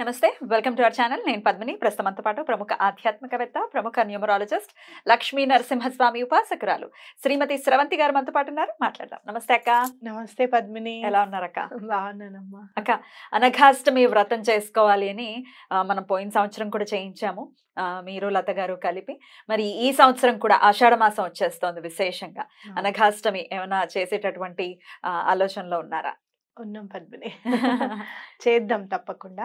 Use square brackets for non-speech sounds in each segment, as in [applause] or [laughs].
నమస్తే welcome to our channel నేను పద్మిని ప్రస్తుతమంతో పాటు ప్రముఖ ఆధ్యాత్మికవేత్త ప్రముఖ న్యూమరాలజిస్ట్ లక్ష్మీ నరసింహస్వామి ఉపాసకురాలు శ్రీమతి స్రవంతి గారు మనతో పాటు ఉన్నారు మాట్లాడదాం నమస్తే అక్క నమస్తే పద్మిని ఎలా ఉన్నారక్క బాగున్నానమ్మా అక్క అనఘాష్టమి వ్రతం చేసుకోవాలి అని మనం పోయిన సంవత్సరం కూడా చేయించాము మీరు లత గారు కలిపి మరి ఈ సంవత్సరం కూడా ఆషాఢ మాసం వచ్చేస్తోంది విశేషంగా అనఘాష్టమి ఏమైనా చేసేటటువంటి ఆలోచనలో ఉన్నారా ఉన్నాం పద్మిని [laughs] చేద్దాం తప్పకుండా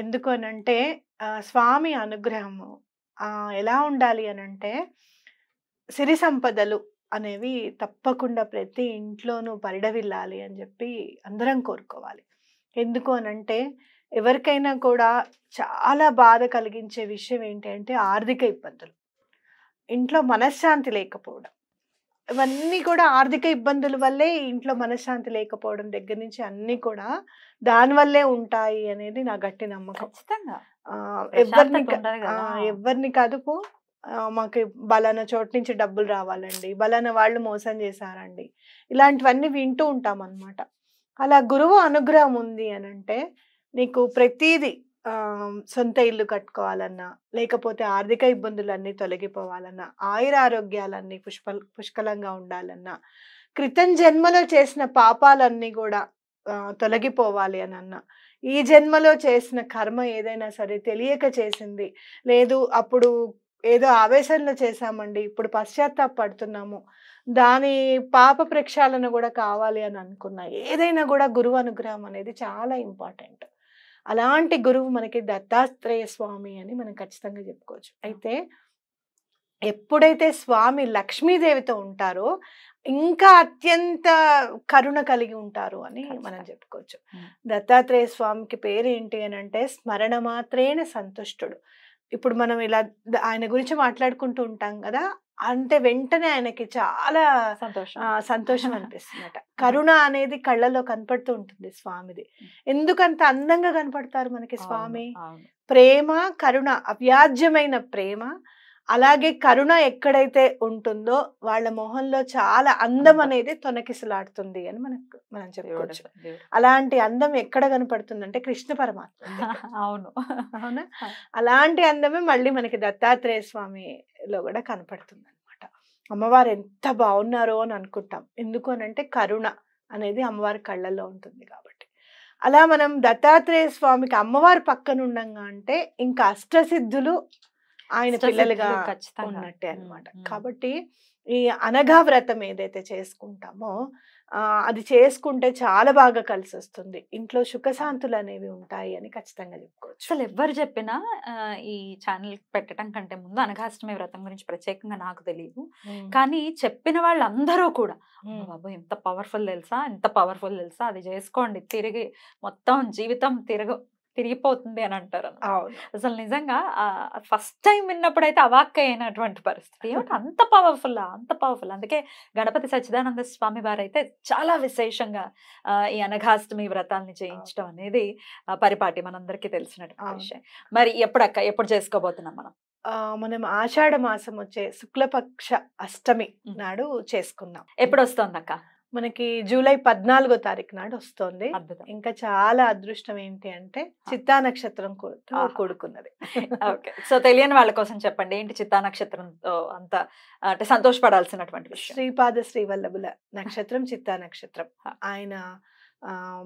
ఎందుకు అనంటే అంటే స్వామి అనుగ్రహము ఎలా ఉండాలి అనంటే సిరి సంపదలు అనేవి తప్పకుండా ప్రతి ఇంట్లోనూ పరిడవిల్లాలి అని చెప్పి అందరం కోరుకోవాలి ఎందుకు అనంటే ఎవరికైనా కూడా చాలా బాధ కలిగించే విషయం ఏంటి అంటే ఆర్థిక ఇబ్బందులు ఇంట్లో మనశ్శాంతి లేకపోవడం ఇవన్నీ కూడా ఆర్థిక ఇబ్బందుల వల్లే ఇంట్లో మనశ్శాంతి లేకపోవడం దగ్గర నుంచి అన్ని కూడా దానివల్లే ఉంటాయి అనేది నా గట్టి నమ్మకం ఎవరిని ఎవరిని కదుపు మాకు బలానా చోటు నుంచి డబ్బులు రావాలండి బలానా వాళ్ళు మోసం చేశారండి ఇలాంటివన్నీ వింటూ ఉంటాం అనమాట అలా గురువు అనుగ్రహం ఉంది అని అంటే నీకు ప్రతీది సొంత ఇల్లు కట్టుకోవాలన్నా లేకపోతే ఆర్థిక ఇబ్బందులన్నీ తొలగిపోవాలన్నా ఆయుర ఆరోగ్యాలన్నీ పుష్ప పుష్కలంగా ఉండాలన్నా క్రితం జన్మలో చేసిన పాపాలన్నీ కూడా తొలగిపోవాలి అని అన్న ఈ జన్మలో చేసిన కర్మ ఏదైనా సరే తెలియక చేసింది లేదు అప్పుడు ఏదో ఆవేశంలో చేశామండి ఇప్పుడు పశ్చాత్తాపడుతున్నాము దాని పాప ప్రక్షాళన కూడా కావాలి అని అనుకున్నా ఏదైనా కూడా గురువు అనుగ్రహం అనేది చాలా ఇంపార్టెంట్ అలాంటి గురువు మనకి దత్తాత్రేయ స్వామి అని మనం ఖచ్చితంగా చెప్పుకోవచ్చు అయితే ఎప్పుడైతే స్వామి లక్ష్మీదేవితో ఉంటారో ఇంకా అత్యంత కరుణ కలిగి ఉంటారు అని మనం చెప్పుకోవచ్చు దత్తాత్రేయ స్వామికి పేరు ఏంటి అని అంటే స్మరణ మాత్రేన సంతుష్టుడు ఇప్పుడు మనం ఇలా ఆయన గురించి మాట్లాడుకుంటూ ఉంటాం కదా అంటే వెంటనే ఆయనకి చాలా సంతోషం సంతోషం అనిపిస్తుందట [laughs] కరుణ అనేది కళ్ళలో కనపడుతూ ఉంటుంది స్వామిది ఎందుకంత అందంగా కనపడతారు మనకి స్వామి ప్రేమ కరుణ అవ్యాజ్యమైన ప్రేమ అలాగే కరుణ ఎక్కడైతే ఉంటుందో వాళ్ళ మొహంలో చాలా అందం అనేది తొనకిసలాడుతుంది అని మనకు మనం చెప్పుకోవచ్చు అలాంటి అందం ఎక్కడ కనపడుతుంది అంటే కృష్ణ పరమాత్మ అవును అవునా అలాంటి అందమే మళ్ళీ మనకి దత్తాత్రేయ స్వామిలో కూడా కనపడుతుంది అనమాట అమ్మవారు ఎంత బాగున్నారో అని అనుకుంటాం ఎందుకు అంటే కరుణ అనేది అమ్మవారి కళ్ళల్లో ఉంటుంది కాబట్టి అలా మనం దత్తాత్రేయ స్వామికి అమ్మవారి పక్కన ఉండంగా అంటే ఇంకా అష్టసిద్ధులు ఆయన పిల్లలుగా ఉన్నట్టే అనమాట కాబట్టి ఈ అనఘా వ్రతం ఏదైతే చేసుకుంటామో అది చేసుకుంటే చాలా బాగా కలిసి వస్తుంది ఇంట్లో సుఖశాంతులు అనేవి ఉంటాయి అని ఖచ్చితంగా చెప్పుకోవచ్చు అసలు ఎవ్వరు చెప్పినా ఈ ఛానల్ పెట్టడం కంటే ముందు అనఘాష్టమి వ్రతం గురించి ప్రత్యేకంగా నాకు తెలియదు కానీ చెప్పిన వాళ్ళందరూ కూడా బాబు ఎంత పవర్ఫుల్ తెలుసా ఎంత పవర్ఫుల్ తెలుసా అది చేసుకోండి తిరిగి మొత్తం జీవితం తిరగ విరిగిపోతుంది అని అంటారు అసలు నిజంగా ఫస్ట్ టైం విన్నప్పుడు అయితే అయినటువంటి పరిస్థితి ఏమంటే అంత పవర్ఫుల్ అంత పవర్ఫుల్ అందుకే గణపతి సచ్చిదానంద స్వామి వారు అయితే చాలా విశేషంగా ఈ అనఘాష్టమి వ్రతాలని చేయించడం అనేది పరిపాటి మనందరికీ తెలిసినటువంటి విషయం మరి ఎప్పుడక్క ఎప్పుడు చేసుకోబోతున్నాం మనం మనం ఆషాఢ మాసం వచ్చే శుక్లపక్ష అష్టమి నాడు చేసుకుందాం ఎప్పుడు వస్తుంది అక్క మనకి జూలై పద్నాలుగో తారీఖు నాడు వస్తుంది ఇంకా చాలా అదృష్టం ఏంటి అంటే చిత్తా నక్షత్రం కూడుకున్నది [laughs] సో తెలియని వాళ్ళ కోసం చెప్పండి ఏంటి చిత్తా నక్షత్రంతో అంత అంటే సంతోషపడాల్సినటువంటి శ్రీపాద శ్రీవల్లభుల నక్షత్రం [laughs] చిత్తా నక్షత్రం ఆయన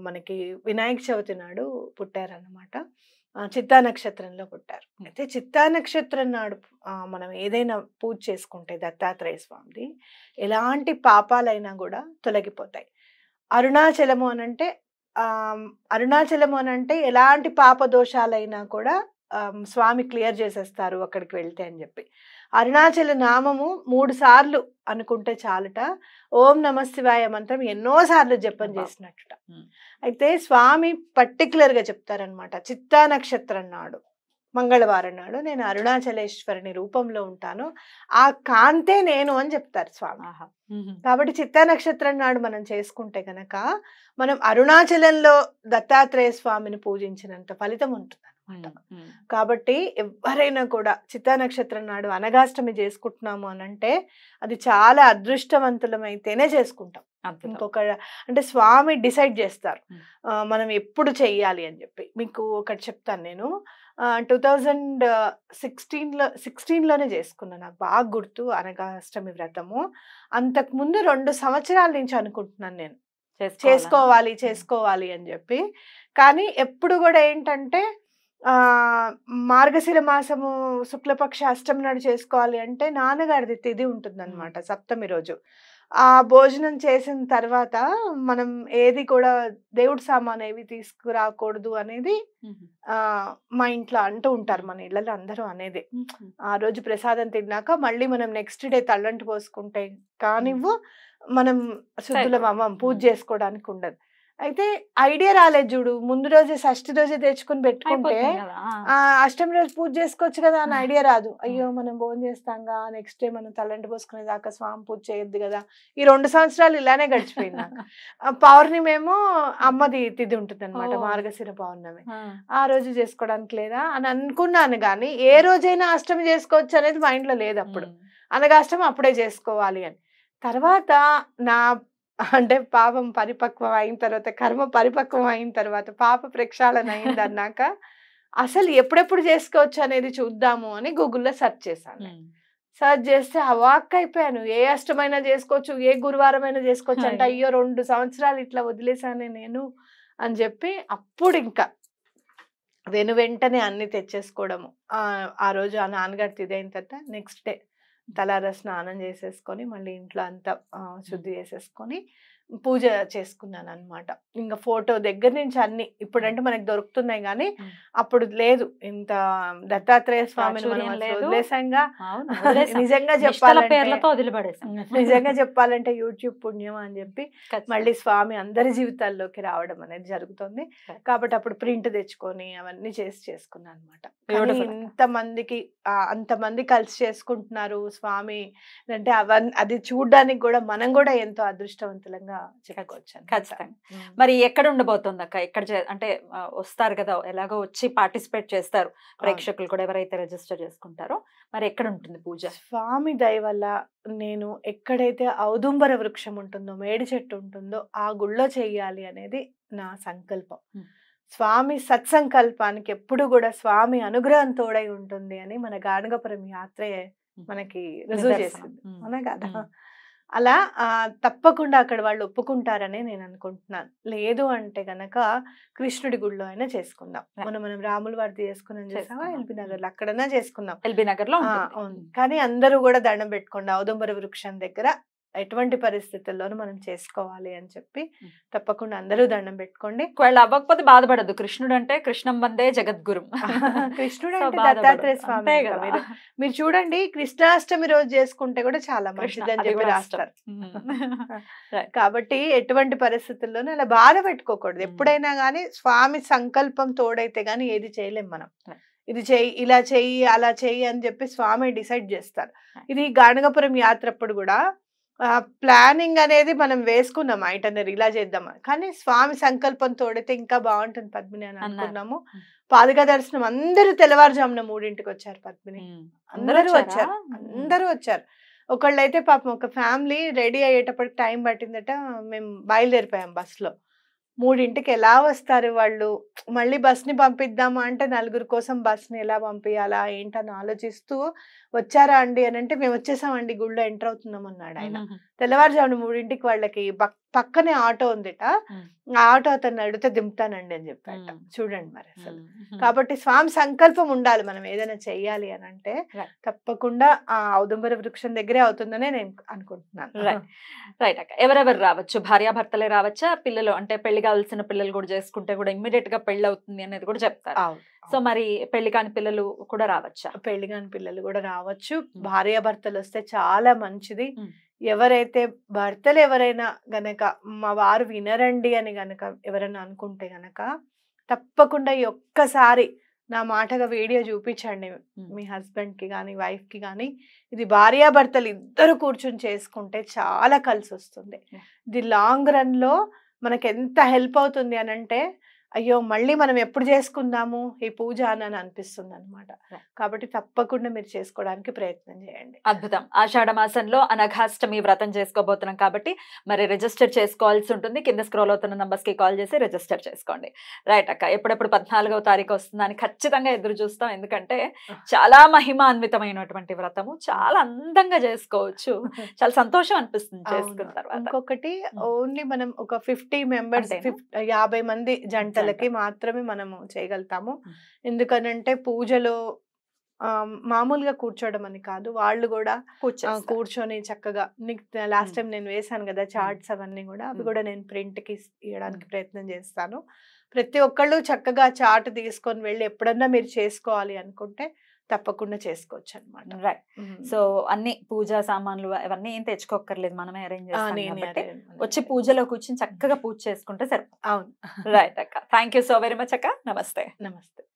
మనకి వినాయక చవితి నాడు పుట్టారన్నమాట చిత్తా నక్షత్రంలో పుట్టారు అయితే చిత్తా నక్షత్రం నాడు మనం ఏదైనా పూజ చేసుకుంటే దత్తాత్రేయ స్వామిది ఎలాంటి పాపాలైనా కూడా తొలగిపోతాయి అరుణాచలము అనంటే అరుణాచలము అనంటే ఎలాంటి పాప దోషాలైనా కూడా స్వామి క్లియర్ చేసేస్తారు అక్కడికి వెళ్తే అని చెప్పి అరుణాచల నామము మూడు సార్లు అనుకుంటే చాలుట ఓం శివాయ మంత్రం ఎన్నోసార్లు జపం చేసినట్టుట అయితే స్వామి పర్టికులర్గా చెప్తారనమాట చిత్తా నక్షత్రం నాడు మంగళవారం నాడు నేను అరుణాచలేశ్వరుని రూపంలో ఉంటాను ఆ కాంతే నేను అని చెప్తారు స్వామి కాబట్టి చిత్తా నక్షత్రం నాడు మనం చేసుకుంటే గనక మనం అరుణాచలంలో దత్తాత్రేయ స్వామిని పూజించినంత ఫలితం ఉంటుంది కాబట్టి ఎవరైనా కూడా చిత్తా నక్షత్రం నాడు అనగాష్టమి చేసుకుంటున్నాము అని అంటే అది చాలా అదృష్టవంతులమైతేనే చేసుకుంటాం ఇంకొక అంటే స్వామి డిసైడ్ చేస్తారు మనం ఎప్పుడు చెయ్యాలి అని చెప్పి మీకు ఒకటి చెప్తాను నేను టూ థౌజండ్ సిక్స్టీన్లో సిక్స్టీన్లోనే చేసుకున్నాను నాకు బాగా గుర్తు అనగాష్టమి వ్రతము అంతకుముందు రెండు సంవత్సరాల నుంచి అనుకుంటున్నాను నేను చేసుకోవాలి చేసుకోవాలి అని చెప్పి కానీ ఎప్పుడు కూడా ఏంటంటే మార్గశిర మాసము శుక్లపక్ష అష్టమి నాడు చేసుకోవాలి అంటే నాన్నగారిది తిది ఉంటుందన్నమాట సప్తమి రోజు ఆ భోజనం చేసిన తర్వాత మనం ఏది కూడా దేవుడి సామాన్ ఏవి తీసుకురాకూడదు అనేది మా ఇంట్లో అంటూ ఉంటారు మన ఇళ్ళలో అందరూ అనేది ఆ రోజు ప్రసాదం తిన్నాక మళ్ళీ మనం నెక్స్ట్ డే తల్లంటి పోసుకుంటే కానివ్వు మనం శుద్ధుల పూజ చేసుకోవడానికి ఉండదు అయితే ఐడియా రాలేదు చూడు ముందు రోజే షష్టి రోజే తెచ్చుకుని పెట్టుకుంటే ఆ అష్టమి రోజు పూజ చేసుకోవచ్చు కదా అని ఐడియా రాదు అయ్యో మనం భోజనం చేస్తాంగా నెక్స్ట్ డే మనం తల్లంటి పోసుకునే దాకా స్వామి పూజ చేయొద్దు కదా ఈ రెండు సంవత్సరాలు ఇలానే గడిచిపోయింది నాకు ఏమో అమ్మది తిది ఉంటుంది అనమాట మార్గశిర పౌర్ణమి ఆ రోజు చేసుకోవడానికి లేదా అని అనుకున్నాను కానీ ఏ రోజైనా అష్టమి చేసుకోవచ్చు అనేది మైండ్ లో లేదు అప్పుడు అనగా అష్టమి అప్పుడే చేసుకోవాలి అని తర్వాత నా అంటే పాపం పరిపక్వం అయిన తర్వాత కర్మ పరిపక్వం అయిన తర్వాత పాప ప్రక్షాళన అయింది అన్నాక అసలు ఎప్పుడెప్పుడు చేసుకోవచ్చు అనేది చూద్దాము అని గూగుల్లో సెర్చ్ చేశాను సర్చ్ చేస్తే అవాక్ అయిపోయాను ఏ అష్టమైనా చేసుకోవచ్చు ఏ గురువారమైనా చేసుకోవచ్చు అంటే అయ్యో రెండు సంవత్సరాలు ఇట్లా వదిలేశానే నేను అని చెప్పి అప్పుడు ఇంకా వెను వెంటనే అన్ని తెచ్చేసుకోవడము ఆ రోజు ఆ నాన్నగారి తిదైన తర్వాత నెక్స్ట్ డే తలార స్నానం చేసేసుకొని మళ్ళీ ఇంట్లో అంతా శుద్ధి చేసేసుకొని పూజ చేసుకున్నాను అనమాట ఇంకా ఫోటో దగ్గర నుంచి అన్ని ఇప్పుడంటే మనకు దొరుకుతున్నాయి కానీ అప్పుడు లేదు ఇంత దత్తాత్రేయ స్వామిని వదిలేసంగా [laughs] నిజంగా చెప్పాలంటే నిజంగా చెప్పాలంటే యూట్యూబ్ పుణ్యం అని చెప్పి మళ్ళీ స్వామి అందరి జీవితాల్లోకి రావడం అనేది జరుగుతుంది కాబట్టి అప్పుడు ప్రింట్ తెచ్చుకొని అవన్నీ చేసి చేసుకున్నాను అనమాట అంత మంది కలిసి చేసుకుంటున్నారు స్వామి అంటే అవన్నీ అది చూడడానికి కూడా మనం కూడా ఎంతో అదృష్టవంతులంగా గా చెప్పుకోవచ్చు ఖచ్చితంగా మరి ఎక్కడ ఉండబోతుంది అక్క ఎక్కడ అంటే వస్తారు కదా ఎలాగో వచ్చి పార్టిసిపేట్ చేస్తారు ప్రేక్షకులు కూడా ఎవరైతే రిజిస్టర్ చేసుకుంటారో మరి ఎక్కడ ఉంటుంది పూజ స్వామి దయ వల్ల నేను ఎక్కడైతే ఔదుంబర వృక్షం ఉంటుందో మేడి చెట్టు ఉంటుందో ఆ గుళ్ళో చేయాలి అనేది నా సంకల్పం స్వామి సత్సంకల్పానికి ఎప్పుడు కూడా స్వామి అనుగ్రహం తోడై ఉంటుంది అని మన గానగపురం యాత్రే మనకి రుజువు చేసింది అవునా కదా అలా తప్పకుండా అక్కడ వాళ్ళు ఒప్పుకుంటారనే నేను అనుకుంటున్నాను లేదు అంటే గనక కృష్ణుడి గుడిలో అయినా చేసుకుందాం మనం మనం రాముల వారిది చేసుకున్నాం చేసావా ఎల్బీ నగర్ లో అక్కడన్నా చేసుకుందాం ఎల్బీ నగర్ లో కానీ అందరూ కూడా దండం పెట్టుకోండి ఔదంబర వృక్షం దగ్గర ఎటువంటి పరిస్థితుల్లోనూ మనం చేసుకోవాలి అని చెప్పి తప్పకుండా అందరూ దండం పెట్టుకోండి ఒకవేళ అవ్వకపోతే బాధపడదు కృష్ణుడు అంటే కృష్ణం వందే జగద్గురు కృష్ణుడు అంటే దత్తాత్రేయ స్వామి మీరు చూడండి కృష్ణాష్టమి రోజు చేసుకుంటే కూడా చాలా మంచిది అని చెప్పి రాస్తారు [laughs] [laughs] కాబట్టి ఎటువంటి పరిస్థితుల్లోనూ అలా బాధ పెట్టుకోకూడదు ఎప్పుడైనా కానీ స్వామి సంకల్పం తోడైతే గానీ ఏది చేయలేం మనం ఇది చెయ్యి ఇలా చెయ్యి అలా చెయ్యి అని చెప్పి స్వామి డిసైడ్ చేస్తారు ఇది గాణగపురం యాత్ర అప్పుడు కూడా ప్లానింగ్ అనేది మనం వేసుకున్నాం ఐటనరీ ఇలా చేద్దాం కానీ స్వామి సంకల్పం తోడితే ఇంకా బాగుంటుంది పద్మిని అని అనుకున్నాము పాదుక దర్శనం అందరూ తెల్లవారుజామున మూడింటికి వచ్చారు పద్మిని అందరూ వచ్చారు అందరూ వచ్చారు ఒకళ్ళైతే పాపం ఒక ఫ్యామిలీ రెడీ అయ్యేటప్పటికి టైం పట్టిందట మేము బయలుదేరిపోయాం బస్సులో మూడింటికి ఎలా వస్తారు వాళ్ళు మళ్ళీ బస్ని పంపిద్దామా అంటే నలుగురు కోసం బస్ని ఎలా పంపించాలా ఏంటని ఆలోచిస్తూ వచ్చారా అండి అని అంటే మేము వచ్చేసామండి గుళ్ళో ఎంటర్ అవుతున్నాం అన్నాడు ఆయన తెల్లవారుజామున మూడింటికి వాళ్ళకి పక్కనే ఆటో ఉందిట ఆ ఆటో అతను అడిగితే దింపుతానండి అని చెప్పాట చూడండి మరి అసలు కాబట్టి స్వామి సంకల్పం ఉండాలి మనం ఏదైనా చెయ్యాలి అని అంటే తప్పకుండా ఆ ఔదంబర వృక్షం దగ్గరే అవుతుందనే నేను అనుకుంటున్నాను రైట్ అక్క ఎవరెవరు రావచ్చు భార్యాభర్తలే రావచ్చా పిల్లలు అంటే పెళ్లి కావాల్సిన పిల్లలు కూడా చేసుకుంటే కూడా ఇమ్మీడియట్ గా పెళ్లి అవుతుంది అనేది కూడా చెప్తారు సో మరి పెళ్లి కాని పిల్లలు కూడా రావచ్చు పెళ్లి కాని పిల్లలు కూడా రావచ్చు భార్యాభర్తలు వస్తే చాలా మంచిది ఎవరైతే భర్తలు ఎవరైనా గనక మా వారు వినరండి అని గనక ఎవరైనా అనుకుంటే గనక తప్పకుండా ఈ ఒక్కసారి నా మాటగా వీడియో చూపించండి మీ హస్బెండ్కి కానీ వైఫ్కి కానీ ఇది భార్యాభర్తలు ఇద్దరు కూర్చొని చేసుకుంటే చాలా కలిసి వస్తుంది ఇది లాంగ్ రన్లో మనకు ఎంత హెల్ప్ అవుతుంది అని అంటే అయ్యో మళ్ళీ మనం ఎప్పుడు చేసుకుందాము ఈ పూజ అని అనిపిస్తుంది అనమాట కాబట్టి తప్పకుండా మీరు చేసుకోవడానికి ప్రయత్నం చేయండి అద్భుతం ఆషాఢ మాసంలో అనఘాష్టమి వ్రతం చేసుకోబోతున్నాం కాబట్టి మరి రిజిస్టర్ చేసుకోవాల్సి ఉంటుంది కింద స్క్రోల్ అవుతున్న నంబర్స్ కి కాల్ చేసి రిజిస్టర్ చేసుకోండి రైట్ అక్క ఎప్పుడెప్పుడు పద్నాలుగవ తారీఖు వస్తుందని ఖచ్చితంగా ఎదురు చూస్తాం ఎందుకంటే చాలా మహిమాన్వితమైనటువంటి వ్రతము చాలా అందంగా చేసుకోవచ్చు చాలా సంతోషం అనిపిస్తుంది చేసుకున్న తర్వాత ఇంకొకటి ఓన్లీ మనం ఒక ఫిఫ్టీ మెంబర్స్ యాభై మంది జంట పూజలకి మాత్రమే మనము చేయగలుగుతాము ఎందుకనంటే పూజలో మామూలుగా కూర్చోవడం అని కాదు వాళ్ళు కూడా కూర్చొని చక్కగా నీకు లాస్ట్ టైం నేను వేశాను కదా చార్ట్స్ అవన్నీ కూడా అవి కూడా నేను ప్రింట్కి ఇవ్వడానికి ప్రయత్నం చేస్తాను ప్రతి ఒక్కళ్ళు చక్కగా చార్ట్ తీసుకొని వెళ్ళి ఎప్పుడన్నా మీరు చేసుకోవాలి అనుకుంటే తప్పకుండా చేసుకోవచ్చు అనమాట రైట్ సో అన్ని పూజా సామాన్లు అవన్నీ ఏం తెచ్చుకోక్కర్లేదు మనమే అరేంజ్ చేస్తాం వచ్చి పూజలో కూర్చొని చక్కగా పూజ చేసుకుంటే సరిపోతుంది అవును రైట్ అక్క thank you so very much అక్క నమస్తే నమస్తే